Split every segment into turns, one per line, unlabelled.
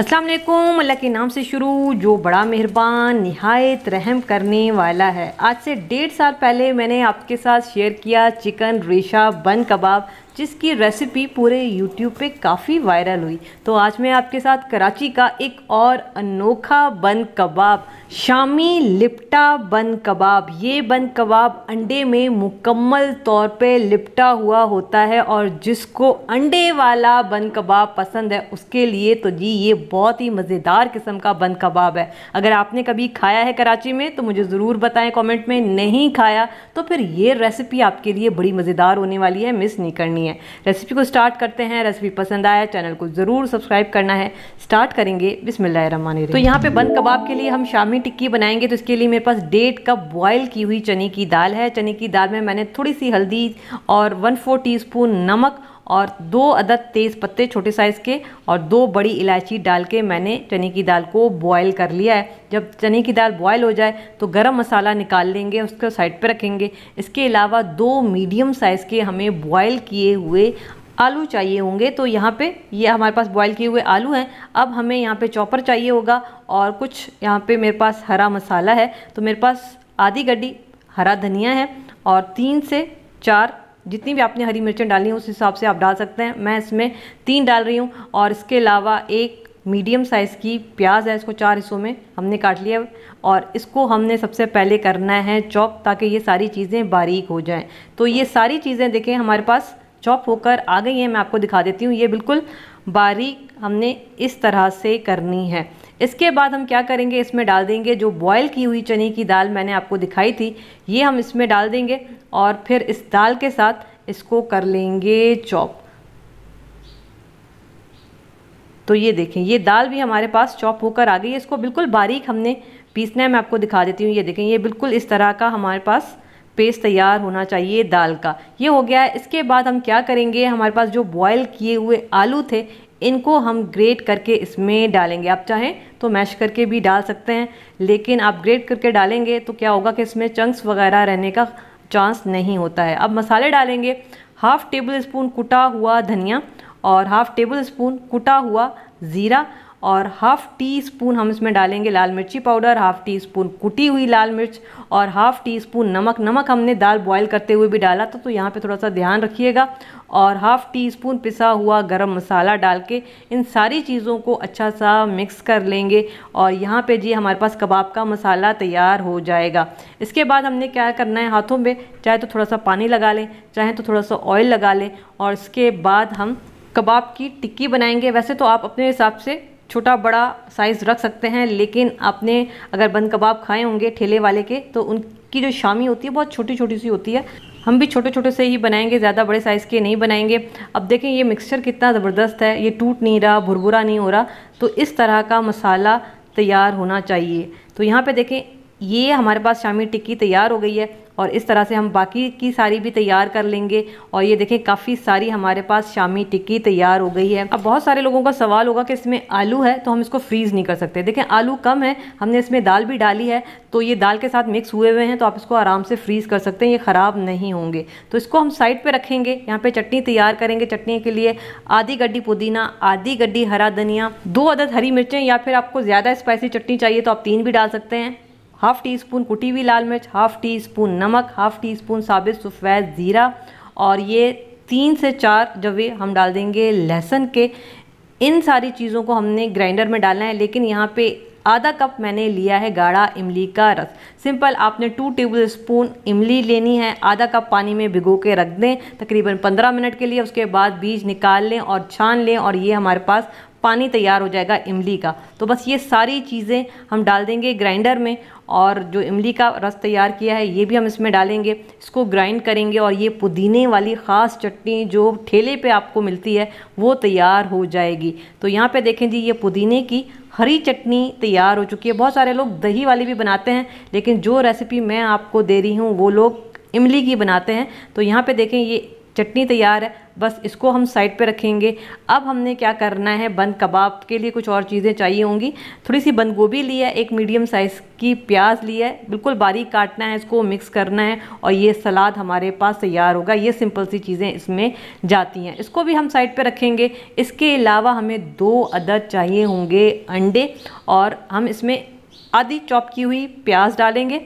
अस्सलाम वालेकुम अल्लाह के नाम से शुरू जो बड़ा मेहरबान नहायत रहम करने वाला है आज से डेढ़ साल पहले मैंने आपके साथ शेयर किया चिकन रेशा बन कबाब जिसकी रेसिपी पूरे यूट्यूब पे काफ़ी वायरल हुई तो आज मैं आपके साथ कराची का एक और अनोखा बन कबाब शामी लिपटा बन कबाब ये बन कबाब अंडे में मुकम्मल तौर पे लिपटा हुआ होता है और जिसको अंडे वाला बन कबाब पसंद है उसके लिए तो जी ये बहुत ही मज़ेदार किस्म का बन कबाब है अगर आपने कभी खाया है कराची में तो मुझे ज़रूर बताएं कॉमेंट में नहीं खाया तो फिर ये रेसिपी आपके लिए बड़ी मज़ेदार होने वाली है मिस नहीं करनी करनी है रेसिपी को स्टार्ट करते हैं रेसिपी पसंद आया चैनल को ज़रूर सब्सक्राइब करना है स्टार्ट करेंगे बिसमिल्लामान तो यहाँ पे बंद कबाब के लिए हम शामी टिक्की बनाएंगे तो इसके लिए मेरे पास डेढ़ कप बॉयल की हुई चने की दाल है चने की दाल में मैंने थोड़ी सी हल्दी और वन फोर टी नमक और दो अदद तेज़ पत्ते छोटे साइज़ के और दो बड़ी इलायची डाल के मैंने चने की दाल को बॉयल कर लिया है जब चने की दाल बॉयल हो जाए तो गरम मसाला निकाल लेंगे उसको साइड पर रखेंगे इसके अलावा दो मीडियम साइज़ के हमें बॉयल किए हुए आलू चाहिए होंगे तो यहाँ पे ये हमारे पास बॉयल किए हुए आलू हैं अब हमें यहाँ पे चॉपर चाहिए होगा और कुछ यहाँ पे मेरे पास हरा मसाला है तो मेरे पास आधी गड्डी हरा धनिया है और तीन से चार जितनी भी आपने हरी मिर्चें डाली हैं उस हिसाब से आप डाल सकते हैं मैं इसमें तीन डाल रही हूँ और इसके अलावा एक मीडियम साइज़ की प्याज है इसको चार हिस्सों में हमने काट लिया और इसको हमने सबसे पहले करना है चॉप ताकि ये सारी चीज़ें बारीक हो जाएं तो ये सारी चीज़ें देखें हमारे पास चॉप होकर आ गई हैं मैं आपको दिखा देती हूँ ये बिल्कुल बारीक हमने इस तरह से करनी है इसके बाद हम क्या करेंगे इसमें डाल देंगे जो बॉयल की हुई चने की दाल मैंने आपको दिखाई थी ये हम इसमें डाल देंगे और फिर इस दाल के साथ इसको कर लेंगे चॉप तो ये देखें ये दाल भी हमारे पास चॉप होकर आ गई है इसको बिल्कुल बारीक हमने पीसना है मैं आपको दिखा देती हूँ ये देखें ये बिल्कुल इस तरह का हमारे पास पेस्ट तैयार होना चाहिए दाल का ये हो गया है इसके बाद हम क्या करेंगे हमारे पास जो बॉयल किए हुए आलू थे इनको हम ग्रेट करके इसमें डालेंगे आप चाहें तो मैश करके भी डाल सकते हैं लेकिन आप ग्रेट करके डालेंगे तो क्या होगा कि इसमें चंक्स वगैरह रहने का चांस नहीं होता है अब मसाले डालेंगे हाफ़ टेबल स्पून कुटा हुआ धनिया और हाफ़ टेबल स्पून कुटा हुआ ज़ीरा और हाफ़ टी स्पून हम इसमें डालेंगे लाल मिर्ची पाउडर हाफ़ टी स्पून कुटी हुई लाल मिर्च और हाफ़ टी स्पून नमक नमक हमने दाल बॉईल करते हुए भी डाला था तो यहाँ पे थोड़ा सा ध्यान रखिएगा और हाफ़ टी स्पून पिसा हुआ गरम मसाला डाल के इन सारी चीज़ों को अच्छा सा मिक्स कर लेंगे और यहाँ पे जी हमारे पास कबाब का मसाला तैयार हो जाएगा इसके बाद हमने क्या करना है हाथों में चाहे तो थोड़ा सा पानी लगा लें चाहे तो थोड़ा सा ऑयल लगा लें और इसके बाद हम कबाब की टिक्की बनाएंगे वैसे तो आप अपने हिसाब से छोटा बड़ा साइज़ रख सकते हैं लेकिन आपने अगर बंद कबाब खाए होंगे ठेले वाले के तो उनकी जो शामी होती है बहुत छोटी छोटी सी होती है हम भी छोटे छोटे से ही बनाएंगे ज़्यादा बड़े साइज़ के नहीं बनाएंगे अब देखें ये मिक्सचर कितना ज़बरदस्त है ये टूट नहीं रहा भुरभुरा नहीं हो रहा तो इस तरह का मसाला तैयार होना चाहिए तो यहाँ पे देखें ये हमारे पास शामी टिक्की तैयार हो गई है और इस तरह से हम बाकी की सारी भी तैयार कर लेंगे और ये देखें काफ़ी सारी हमारे पास शामी टिक्की तैयार हो गई है अब बहुत सारे लोगों का सवाल होगा कि इसमें आलू है तो हम इसको फ्रीज़ नहीं कर सकते देखें आलू कम है हमने इसमें दाल भी डाली है तो ये दाल के साथ मिक्स हुए हुए हैं तो आप इसको आराम से फ्रीज़ कर सकते हैं ये ख़राब नहीं होंगे तो इसको हम साइड पर रखेंगे यहाँ पर चटनी तैयार करेंगे चटनी के लिए आधी गड्डी पुदीना आधी गड्डी हरा धनिया दो अदद हरी मिर्चें या फिर आपको ज़्यादा स्पाइसी चटनी चाहिए तो आप तीन भी डाल सकते हैं हाफ़ टी स्पून कुटी हुई लाल मिर्च हाफ़ टी स्पून नमक हाफ़ टी स्पून साबित सफ़ेद ज़ीरा और ये तीन से चार जवे हम डाल देंगे लहसुन के इन सारी चीज़ों को हमने ग्राइंडर में डालना है लेकिन यहाँ पे आधा कप मैंने लिया है गाढ़ा इमली का रस सिंपल आपने टू टेबल स्पून इमली लेनी है आधा कप पानी में भिगो के रख दें तकरीबन 15 मिनट के लिए उसके बाद बीज निकाल लें और छान लें और ये हमारे पास पानी तैयार हो जाएगा इमली का तो बस ये सारी चीज़ें हम डाल देंगे ग्राइंडर में और जो इमली का रस तैयार किया है ये भी हम इसमें डालेंगे इसको ग्राइंड करेंगे और ये पुदीने वाली ख़ास चटनी जो ठेले पे आपको मिलती है वो तैयार हो जाएगी तो यहाँ पे देखें जी ये पुदीने की हरी चटनी तैयार हो चुकी है बहुत सारे लोग दही वाली भी बनाते हैं लेकिन जो रेसिपी मैं आपको दे रही हूँ वो लोग इमली की बनाते हैं तो यहाँ पे देखें ये चटनी तैयार है बस इसको हम साइड पे रखेंगे अब हमने क्या करना है बंद कबाब के लिए कुछ और चीज़ें चाहिए होंगी थोड़ी सी बंद गोभी ली है एक मीडियम साइज़ की प्याज ली है बिल्कुल बारीक काटना है इसको मिक्स करना है और ये सलाद हमारे पास तैयार होगा ये सिंपल सी चीज़ें इसमें जाती हैं इसको भी हम साइड पर रखेंगे इसके अलावा हमें दो अदद चाहिए होंगे अंडे और हम इसमें आधी चॉप की हुई प्याज डालेंगे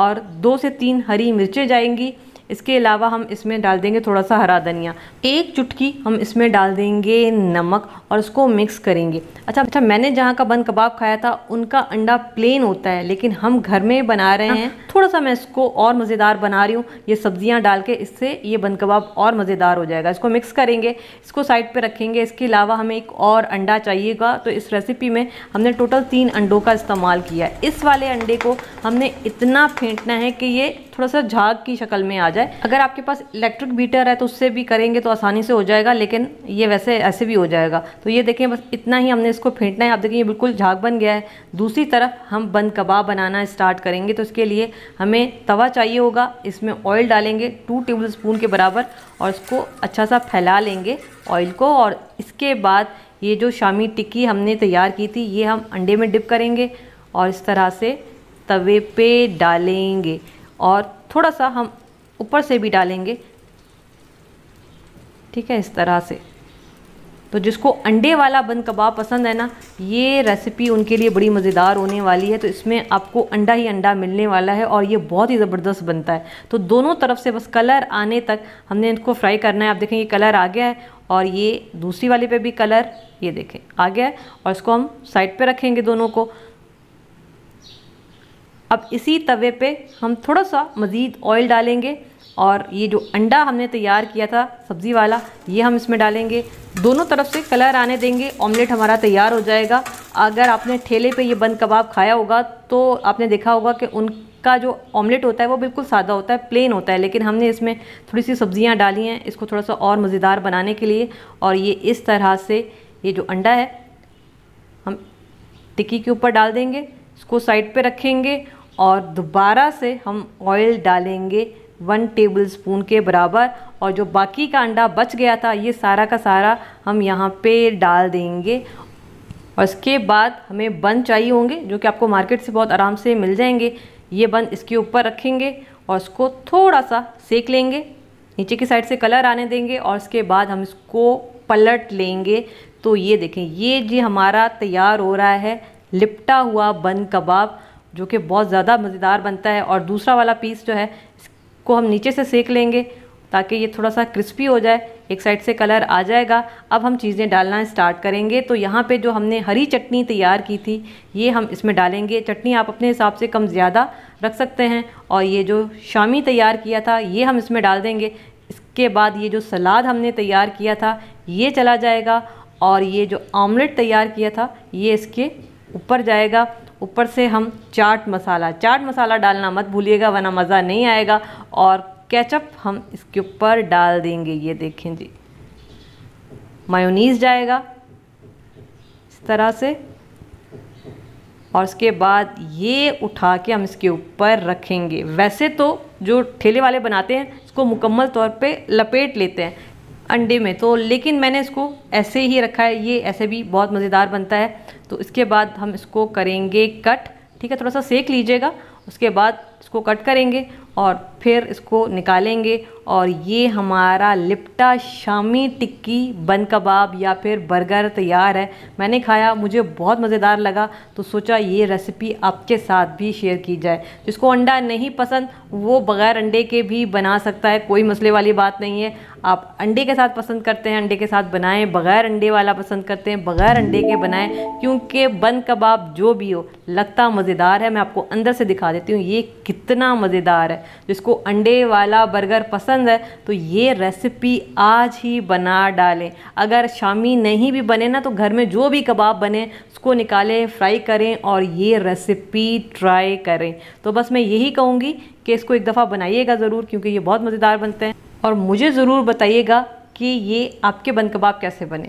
और दो से तीन हरी मिर्चें जाएंगी इसके अलावा हम इसमें डाल देंगे थोड़ा सा हरा धनिया एक चुटकी हम इसमें डाल देंगे नमक और उसको मिक्स करेंगे अच्छा अच्छा मैंने जहाँ का बंद कबाब खाया था उनका अंडा प्लेन होता है लेकिन हम घर में बना रहे हैं हाँ। थोड़ा सा मैं इसको और मज़ेदार बना रही हूँ ये सब्जियाँ डाल के इससे ये बंद कबाब और मज़ेदार हो जाएगा इसको मिक्स करेंगे इसको साइड पर रखेंगे इसके अलावा हमें एक और अंडा चाहिएगा तो इस रेसिपी में हमने टोटल तीन अंडों का इस्तेमाल किया है इस वाले अंडे को हमने इतना फेंटना है कि ये थोड़ा सा झाग की शक्ल में आ जाए अगर आपके पास इलेक्ट्रिक बीटर है तो उससे भी करेंगे तो आसानी से हो जाएगा लेकिन ये वैसे ऐसे भी हो जाएगा तो ये देखें बस इतना ही हमने इसको फेंटना है आप देखें ये बिल्कुल झाग बन गया है दूसरी तरफ हम बंद कबाब बनाना स्टार्ट करेंगे तो इसके लिए हमें तवा चाहिए होगा इसमें ऑयल डालेंगे टू टेबल स्पून के बराबर और इसको अच्छा सा फैला लेंगे ऑयल को और इसके बाद ये जो शामी टिक्की हमने तैयार की थी ये हम अंडे में डिप करेंगे और इस तरह से तवे पे डालेंगे और थोड़ा सा हम ऊपर से भी डालेंगे ठीक है इस तरह से तो जिसको अंडे वाला बंद कबाब पसंद है ना ये रेसिपी उनके लिए बड़ी मज़ेदार होने वाली है तो इसमें आपको अंडा ही अंडा मिलने वाला है और ये बहुत ही ज़बरदस्त बनता है तो दोनों तरफ से बस कलर आने तक हमने इनको फ्राई करना है आप देखें ये कलर आ गया है और ये दूसरी वाले पे भी कलर ये देखें आ गया है और इसको हम साइड पर रखेंगे दोनों को अब इसी तवे पर हम थोड़ा सा मज़ीद ऑयल डालेंगे और ये जो अंडा हमने तैयार किया था सब्ज़ी वाला ये हम इसमें डालेंगे दोनों तरफ से कलर आने देंगे ऑमलेट हमारा तैयार हो जाएगा अगर आपने ठेले पे ये बंद कबाब खाया होगा तो आपने देखा होगा कि उनका जो ऑमलेट होता है वो बिल्कुल सादा होता है प्लेन होता है लेकिन हमने इसमें थोड़ी सी सब्ज़ियाँ डाली हैं इसको थोड़ा सा और मज़ेदार बनाने के लिए और ये इस तरह से ये जो अंडा है हम टिक्की के ऊपर डाल देंगे इसको साइड पर रखेंगे और दोबारा से हम ऑयल डालेंगे वन टेबल स्पून के बराबर और जो बाकी का अंडा बच गया था ये सारा का सारा हम यहाँ पे डाल देंगे और इसके बाद हमें बन चाहिए होंगे जो कि आपको मार्केट से बहुत आराम से मिल जाएंगे ये बन इसके ऊपर रखेंगे और इसको थोड़ा सा सेक लेंगे नीचे की साइड से कलर आने देंगे और इसके बाद हम इसको पलट लेंगे तो ये देखें ये जी हमारा तैयार हो रहा है लिपटा हुआ बन कबाब जो कि बहुत ज़्यादा मज़ेदार बनता है और दूसरा वाला पीस जो है को हम नीचे से सेक लेंगे ताकि ये थोड़ा सा क्रिस्पी हो जाए एक साइड से कलर आ जाएगा अब हम चीज़ें डालना स्टार्ट करेंगे तो यहाँ पे जो हमने हरी चटनी तैयार की थी ये हम इसमें डालेंगे चटनी आप अपने हिसाब से कम ज़्यादा रख सकते हैं और ये जो शामी तैयार किया था ये हम इसमें डाल देंगे इसके बाद ये जो सलाद हमने तैयार किया था ये चला जाएगा और ये जो ऑमलेट तैयार किया था ये इसके ऊपर जाएगा ऊपर से हम चाट मसाला चाट मसाला डालना मत भूलिएगा वरना मज़ा नहीं आएगा और केचप हम इसके ऊपर डाल देंगे ये देखें जी मायोनीज़ जाएगा इस तरह से और उसके बाद ये उठा के हम इसके ऊपर रखेंगे वैसे तो जो ठेले वाले बनाते हैं इसको मुकम्मल तौर पे लपेट लेते हैं अंडे में तो लेकिन मैंने इसको ऐसे ही रखा है ये ऐसे भी बहुत मज़ेदार बनता है तो इसके बाद हम इसको करेंगे कट ठीक है थोड़ा सा सेक लीजिएगा उसके बाद इसको कट करेंगे और फिर इसको निकालेंगे और ये हमारा लिपटा शामी टिक्की बन कबाब या फिर बर्गर तैयार है मैंने खाया मुझे बहुत मज़ेदार लगा तो सोचा ये रेसिपी आपके साथ भी शेयर की जाए जिसको अंडा नहीं पसंद वो बग़ैर अंडे के भी बना सकता है कोई मसले वाली बात नहीं है आप अंडे के साथ पसंद करते हैं अंडे के साथ बनाएं बग़ैर अंडे वाला पसंद करते हैं बग़ैर अंडे के बनाएँ क्योंकि बन कबाब जो भी हो लगता मज़ेदार है मैं आपको अंदर से दिखा देती हूँ ये कितना मज़ेदार है जिसको अंडे वाला बर्गर पसंद है तो ये रेसिपी आज ही बना डालें अगर शामी नहीं भी बने ना तो घर में जो भी कबाब बने उसको निकालें फ्राई करें और ये रेसिपी ट्राई करें तो बस मैं यही कहूँगी कि इसको एक दफ़ा बनाइएगा ज़रूर क्योंकि ये बहुत मज़ेदार बनते हैं और मुझे ज़रूर बताइएगा कि ये आपके बंद कबाब कैसे बने